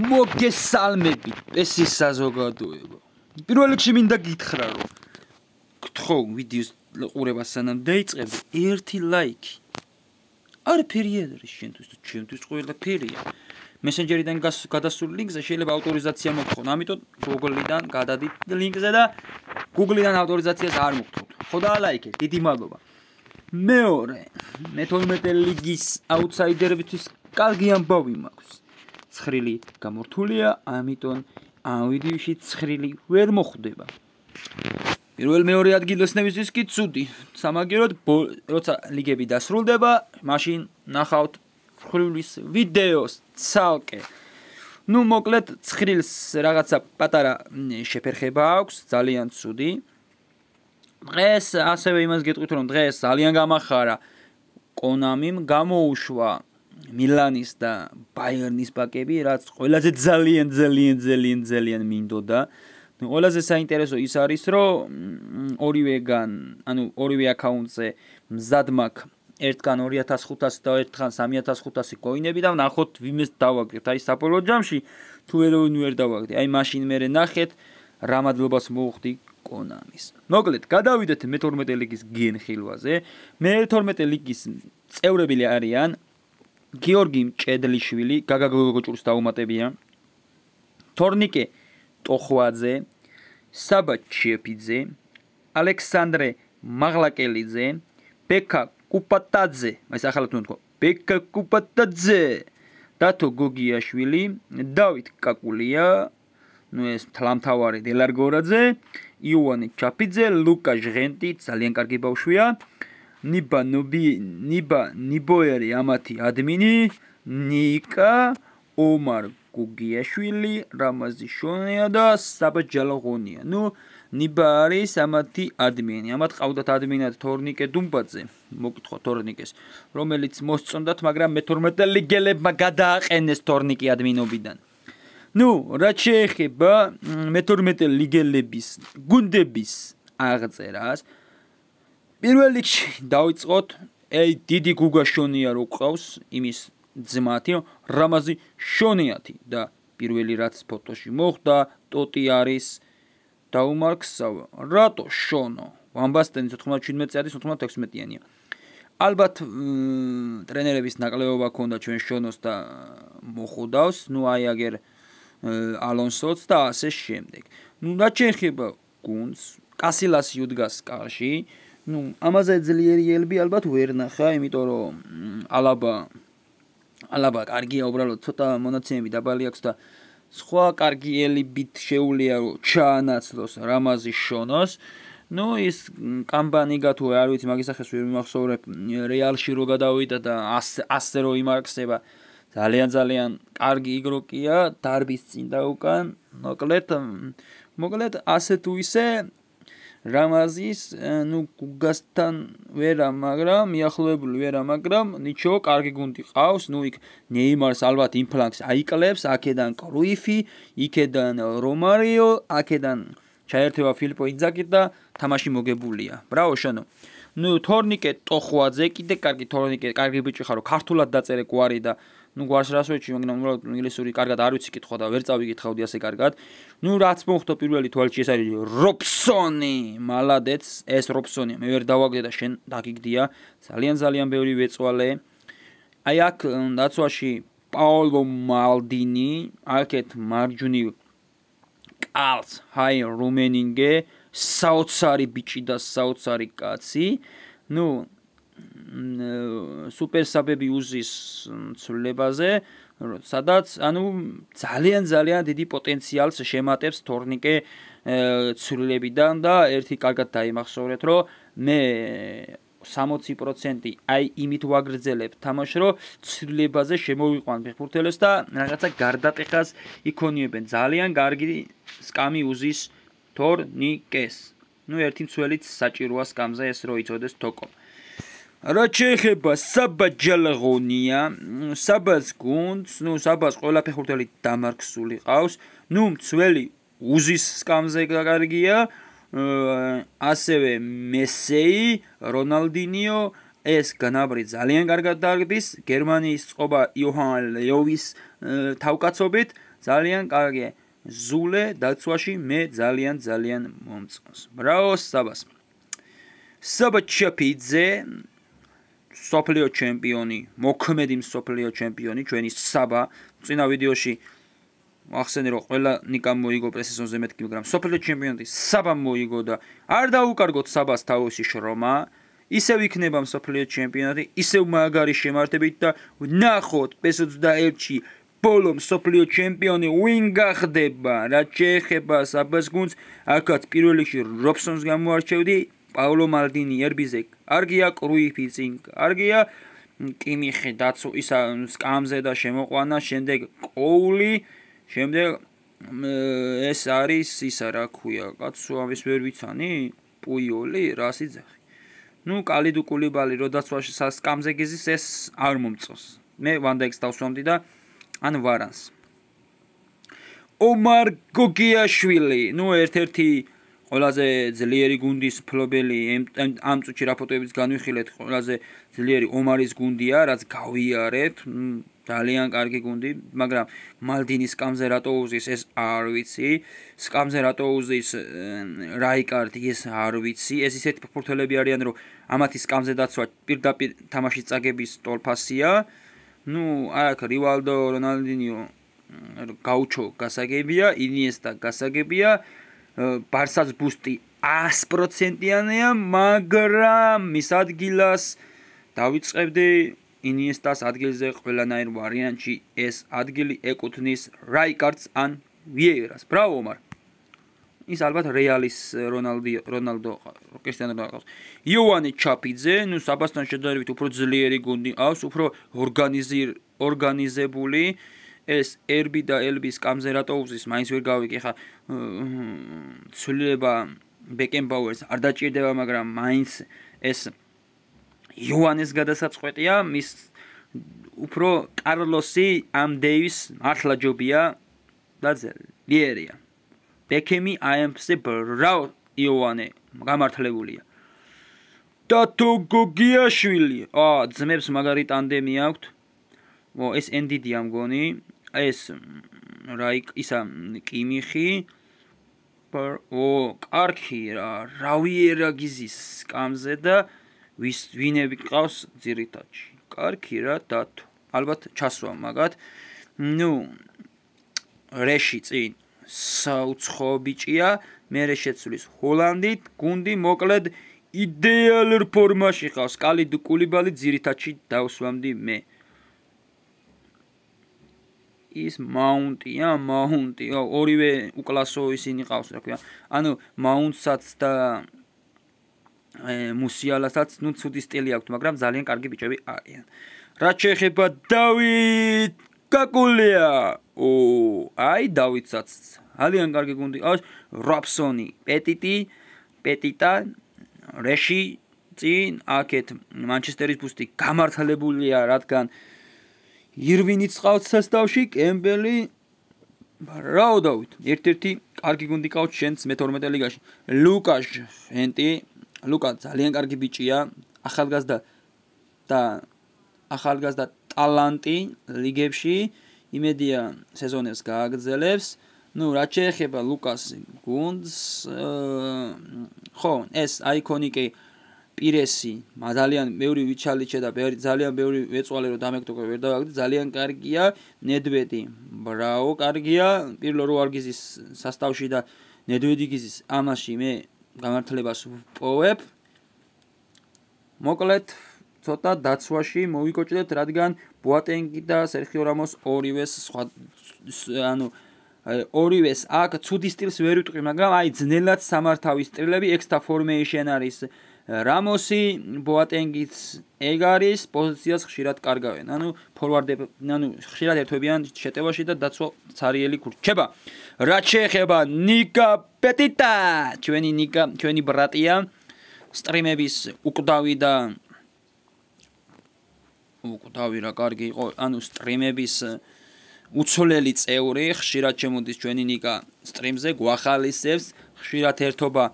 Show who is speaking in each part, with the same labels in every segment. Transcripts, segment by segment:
Speaker 1: მოგესალმებით პესის საზოგადოება პირველ რიგში მინდა გითხრა რომ გთხოვ ვიდეოს ყურება სანამ დაიწყებს ერთი ლაიქი არ პერიოდი შენთვის თუ ჩემთვის ყველაფერია მესენჯერიდან გადასულ ლინკზე შეიძლება ავტორიზაცია მოგხდეთ ამიტომ Google-დან გადადით ლინკზე და Google-დან ავტორიზაციას არ მოგხდეთ ხო და ლაიქით დიდი მადლობა მეორე მე 12 ლიგის აუტსაიდერებისთვის კარგი ამბავი მაქვს ცხრილი გამორთულია, ამიტომ ამ ვიდეოში ცხრილი ვერ მოხვდება. პირველ მეორე ადგილოსნებისთვის კი ცუდი. სამაგეროდ როცა ლიგები დასრულდება, მაშინ ნახავთ ცხრილის ვიდეოს ცალკე. ну, моклет цхрилс რაღაცა პატარა შეფერხება აქვს, ძალიან ცუდი. დღეს ასევე იმას გეტყვით, რომ დღეს ძალიან გამახარა კონამიმ გამოუშვა მილანის და ბაიერნის ბაკები, რაც ყველაზე ძალიან ძალიან ძალიან ძალიან მინდოდა. ну, ყველაზე საინტერესო ის არის, რომ ორივეგან, ანუ ორივე აკაუნტზე მზად მაქვს ერთგან 2500 და ერთგან 3500 კოინები და ნახოთ ვინმე დავაგდეთ. აი საპოლო ჯამში თუ ვერავინ ვერ დავაგდე. აი მაშინ მე ნახეთ რა მადლობას მოუხდი კონამის. მოკლედ, გადავიდეთ მე-12 ლიგის გენხილვაზე. მე-12 ლიგის წევრები არიან გიორგი ჭედლიშვილი გაგაგოგოჭურს დაუმატებია თორნიკე ტოხვაძე საბა ჩიეფიძე ალექსანდრე მაღლაკელიძე ბექა კუპატაძე ეს ახალი თუნდ ხო ბექა კუპატაძე დათო გოგიაშვილი დავით კაკულია ну ეს თლამთავარი დელარგორაძე იოანე ჩაფიძე ლუკა ჟღენტი ძალიან კარგი ბავშვია ნიბა ნუბი ნიბა ნიბოერი ამათი ადმინი ნიკა ომარ გუგიაშვილი რამაზი შონია და საბაჯალღონია ნუ ნიბა არის ამათი ადმინი ამათ ყავდათ ადმინად თორნიკე დუმბაძე მოგკითხო თორნიკეს რომელიც მოსწონდათ მაგრამ მე12 ლიგელებმა გადააყენეს თორნიკი ადმინობიდან ნუ რა შეიძლება მე12 ლიგელების გუნდების აღწერას პირველ რიგში დავიწყოთ აი დიდი გუგაშონია რო ყავს იმის ძმათი რამაზი შონიათი და პირველი რაც ფოტოში მოხდა ტოტი არის დაუმარკსავ რატო შონო ვამბასტენი 97 წელს 96-იანია ალბათ ტრენერების ნაკლებობა ქონდა ჩვენ შონოს და მოხუდავს ნუ აი აგერ ალონსოც და ასე შემდეგ ნუ რა შეიძლება გუნს კასილასი უდგას კარში ну амазе ძლიერი ელბი ალბათ ვერ ნახა იმიტომ რომ алаба алаба კარგია უბრალოდ ცოტა მონაცემები დაბალი აქვს და სხვა კარგი ელბით შეუ ល ია ჩაანაცლოს რამაზი შონოს ну ის კამპანიგა თუ არ ვიცი მაგის ახეს ვერ მიმახსოვრებ რეალში რო გადავიდა და 100-ზე რო იმარკსება ძალიან ძალიან კარგი იგროკია დარბის წინ და უკან მოკლედ მოკლედ ასე თუ ისე რამაზის ნუ გუგასთან ვერა, მაგრამ მიახლოებული ვერა, მაგრამ ნიჩო კარგი გუნდი ყავს, ნუ იქ ნეიმარს ალბათ ინფლანქს აიკლებს, აქედან კრუიფი, იქედან რომარიო, აქედან ჩაერთვა ფილიპო ინძაგი და თამაში მოგებულია. ბრავო შენო. ნუ თორნიკე ტოხვაძე, კიდე კარგი თორნიკე, კარგი ბიჭი ხარო, ქართულად დაწერე გვარი და ну გვარს რა სვეჩი მაგრამ უბრალოდ ინგლისური კარგად არ ვიცი კითხვა და ვერ წავიკითხავდი ასე კარგად ну რაც მომხდა პირველი თვალში ეს არის რობსონი მალადეც ეს რობსონი მე ვერ დავაგდე და შენ დაგიგდია ძალიან ძალიან ბევრი ვეწვალე აი აქ დაცვაში პაოლო მალდინი აქეთ მარჯვნი კალს ჰაი რუმენინგე საოცარი ბიჭი და საოცარი კაცი ну супер сабები უზის ცვლილებაზე სადაც ანუ ძალიან ძალიან დიდი პოტენციალს შემატებს თორნიკე ცვლილებიდან და ერთი კარგად დაიმახსოვრეთ რომ მე 60% აი იმით ვაგრძელებ თამაში რომ ცვლილებაზე შემოვიყვან ფეხბურთელებს და რაღაცა გარდატეხას იქონიებენ ძალიან კარგი სკამი უზის თორნიკეს ну ერთი ცვლილიც საჭიროა სკამზე ეს რო იწოდეს თოკო რა შეიძლება საბაჯალღონია საბას გუნც ნუ საბას ყველა ფეხბურთელი დამარქსული ყავს ნუ მცველი უზის სკამზე გაგარგია ასევე მესეი რონალდინიო ეს განაბრი ძალიან კარგად დაგდის გერმანიის წობა იოჰან ლევის თავკაცობით ძალიან კარგია ზულე დაცვაში მე ძალიან ძალიან მომწონს ბრაოს საბას საბა ჩაპიძე სოფლიო ჩემპიონი, მოქმედი სოფლიო ჩემპიონი, ჩვენი საბა, წინა ვიდეოში ახსენე რომ ყველა ნიკამ მოიგო პრესეზონზე მეტი, მაგრამ სოფლიო ჩემპიონი საბა მოიგო და არ დაუკარგოთ საბას თავისი შრომა. ისევ იქნება სოფლიო ჩემპიონატი, ისევ მაგარი შემართებით და ნახოთ PES 21-ში ბოლომ სოფლიო ჩემპიონი ვინ გახდება, რაც შეეხება საბას გუნდს, აქაც პირველ რიგში რობსონს გამოარჩევდი პაოლო მალდინი ერბიზე არგია კრუიფი წინ არგია კიმიხი დაცო ის სკამზე და შემოყვანა შემდეგ კოული შემდეგ ეს არის ისა რა ქვია კაცო ამის ვერ ვიცანი პუიოლი რასიძახი ну калиду кулибали როდაც ვაში სასკამზე გიზის ეს არ მომწოს მე ვანდაექს დავსვამდი და ან ვარანს ომარ გოგიაშვილი ну ერთ-ერთი ყველაზე ძლიერი გუნდის ფლობელი ამ წუთში რა ფოტოებს განვიხილეთ ყველაზე ძლიერი ომარის გუნდია რაც გავიარეთ ძალიან კარგი გუნდი მაგრამ მალდინის კამზე რატოუზის ეს არ ვიცი სკამზე რატოუზის რაიკარდი ეს არ ვიცი ეს ისეთი ფორთელები არიან რომ ამათი სკამზე დაცვა პირდაპირ თამაშის წაგების ტოლფასია ну აქ რივალდო რონალდინიო გაუჩო გასაგებია ინიესტა გასაგებია ბარსას ბუსტი 100%-იანია, მაგრამ მის ადგილას დავიწყებდი ინიესტას ადგილზე ყველანაირ ვარიანტში ეს ადგილი ეკუთვნის რაიკარდს ან ვიეირას. ბრავო, მარ. ის ალბათ რეალის რონალდი რონალდო კრისტიანო რონალდოს. იოანე ჩაპიძე, ნუ საბასთან შედარებით უფრო ძლიერი გუნდი აქვს, უფრო ორგანიზირ ორგანიზებული ეს ერბი და ელბის კამზერატოუზის მაინც ვერ გავიკი ხა ცვლილება ბეკენბაუერს არ დაჭირდება მაგრამ მაინც ეს იუანეს გადასაწყვეტია მის უფრო კარლოსი ამ დეივის მართლა ჯობია და ძლიერია ბეკემი აიმსი ბრაუ იუანე გამართლებულია და თუ გოგიაშვილი აა ძმებს მაგარი ტანდემი აქვთ მო ეს NDD ამ გონი ეს რაი ისა კიმიხი ო კარკი რა რავიერა გიზის კამზე და ვინები გყავს ძირითაჭი კარკი რა და ალბათ ჩასვა მაგათ ნუ რეში წინ საუცხო ბიჭია მე რე შეცulis ჰოლანდით გუნდი მოკლედ იდეალურ ფორმაში ყავს კალიდ კულიბალი ძირითაჭი დავსვამდი მე ის მაუნტია, მაუნტი. ორივე უკლასო ისინი ყავს, რა ქვია. ანუ მაუნტსაც და э мусиалასაც ну чуди стили აქვს მაგრამ ძალიან კარგი ბიჭები არიან რა შეიძლება დავით კაკულია ო აი დავითსაც ძალიან კარგი გუნდი აქვს რაპსონი პეტიტი პეტიტა რეში წინ აქეთ მანჩესტერის ბუსტი გამართლებულია რადგან აა ირვინიც ყავს სასტავში, კემპელი რაოდავით, ერთ-ერთი კარგი გუნდი ყავს შენს მე-12 ლიგაში. ლუკაშ ჰენტი, ლუკა ძალიან კარგი ბიჭია, ახალგაზრდა და ახალგაზრდა ტალანტი ლიგებში იმედია სეზონებს გააგრძელებს. ну რაც შეეხება ლუკას გუნდს ხო ეს აიკონიკი პირესი ძალიან მეური ვიჩალიჩე და ძალიან მეური ეწვალე რომ დამეკდოგე ვერ დავაგდი ძალიან კარგია ნედვედი ბრაო კარგია პირლო რო არგიზის состаვში და ნედვედიგიზის ამაში მე გამართლებას პოვებ მოკლედ ცოტა დაცვაში მოვიკოჭდეთ რადგან ბუატენგი და სერხიო რამოს ორივეს სხვა ანუ ორივეს აქ ცუდი სტილს ვერ ვიტყვი მაგრამ აი ძნელად სამართავი სტილები ექსტა ფორმეიშენ არის რამოსი ბოატენგიც ეგარის პოზიციას ხშირად კარგავენ. ანუ ფორვარდებ, ანუ ხშირად ერთვებიან შეტევაში და დაცვა ცარიელი ქურჩება. რა შეეხება ნიკა პეტიტა, ჩვენი ნიკა, ჩვენი ბრატია სტრიმების უკდავი და უკდავი რა კარგი იყო, ანუ სტრიმების უცოლელი წეური ხშირად შემოდის ჩვენი ნიკა სტრიმზე, გვახალისებს ხშირად ერთობა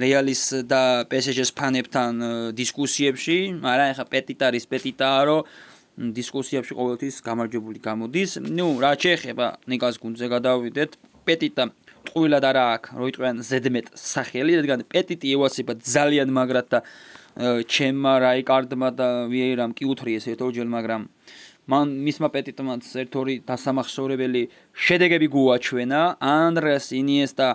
Speaker 1: რეალის და PSG-ს ფანებთან დისკუსიებში, არა, ეხა პეტიტა არის პეტიტაა, რომ დისკუსიებში ყოველთვის გამარჯვებული გამოდის. ნუ, რა შეეხება ნიკას გუნდზე გადავიდეთ. პეტიტა ყოველად არა აქვს, რო იყვენ ზედმეტ სახელი, რადგან პეტიტი ევასება ძალიან მაგრად და ჩემმა რაიკარდმა და ვიეირამ კი უთრი ეს ერთოჯელ, მაგრამ მან მისმა პეტიტმაც ერთ-ორი დასამახსოვრებელი შედეგები გუაჩვენა. ანდრეს ინიესტა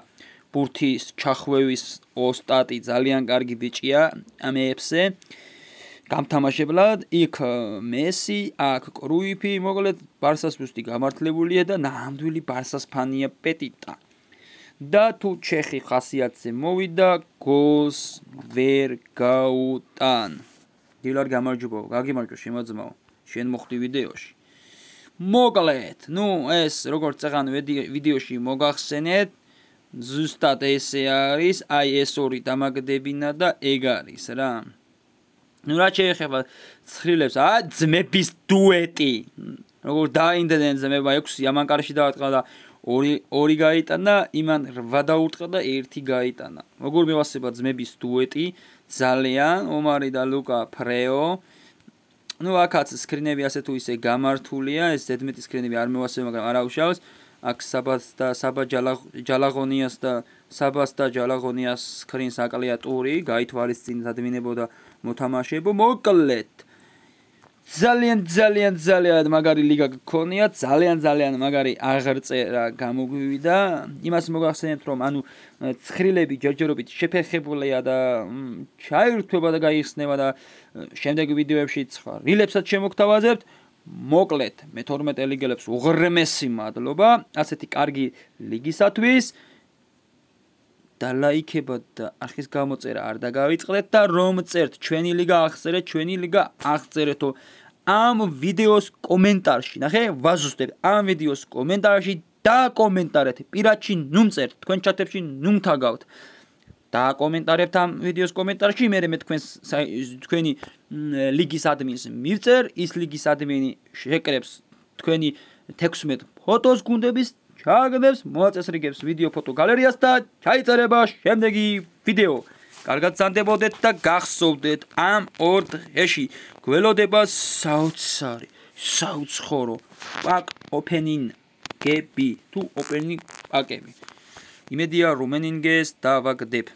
Speaker 1: ბურთის ჩახვევის ოსტატი ძალიან კარგი ბიჭია ამეებსე გამთამაშებლად იქ მესი აქ კრუიფი მოკლედ ბარსას ბუსტი გამართლებულია და ნამდვილი ბარსას ფანია პეტიტა და თუ ჩეხი ხასიათზე მოვიდა გოს ვერ გაუტან დილარ გამარჯობა გაგიმარჯო შემოძმო შენ მოხდი ვიდეოში მოკლედ ნუ ეს როგორც წაღან ვიდეოში მოგახსენეთ ზუსტად ესე არის, აი ეს ორი დამაგდებინა და ეგ არის რა. ნუ რა შეიძლება ცხრილებს, ა ძმების დუეტი. როგორ დაინდენ ძმება 6 იამანკარში დაატყდა და ორი ორი გაიტანა, იმან 8 დაუტყდა და ერთი გაიტანა. როგორ მევასება ძმების დუეტი ძალიან, ომარი და ლუკა ფრეო. ნუ ახაც სკრინები ასე თუ ისე გამართულია, ეს 17 სკრინები არ მევასება, მაგრამ არავშავს. აქ საბას და საბა ჯალაღონიას და საბას და ჯალაღონიას სკრინს აკლიატური გაითვალის წინ დადმინებოდა მოთამაშეებო მოკლედ ძალიან ძალიან ძალიან მაგარი ლიგა გქონია ძალიან ძალიან მაგარი აღწერა გამოგვივიდა იმას მოგახსენებთ რომ ანუ ცხრილები ჯერჯერობით შეფერხებულია და ჩაირთვება და გაიხსნება და შემდეგ ვიდეოებში ცხრილებსაც შემოგთავაზებთ მოკლედ მე 12 ლიგელებს უღრმესი მადლობა ასეთი კარგი ლიგისათვის და ლაიქებად და არხის გამოწერა არ დაგავიწყდეთ და რომ წერთ ჩვენი ლიგა აღწერეთ ჩვენი ლიგა აღწერეთო ამ ვიდეოს კომენტარში ნახე ვაზუსტებ ამ ვიდეოს კომენტარში და კომენტარეთ პირადში ნუ წერთ თქვენ ჩატებში ნუ თაგავთ და კომენტარებთ ამ ვიდეოს კომენტარში მე მე თქვენს თქვენი ლიგის ადმინს მივწერ ის ლიგის ადმინი შეკრებს თქვენი 16 ფოტოს გუნდების ჩააგდებს მოაწესრიგებს ვიდეო ფოტო გალერიას და ჩაიწერება შემდეგი ვიდეო კარგად ზანდებოდეთ და გახსოვდეთ ამ ორ დღეში გველოდება საოცარი საოცხორო პაკ ოპენინგები თუ ოპენინგ პაკები Imediat Rumäningest Davagdep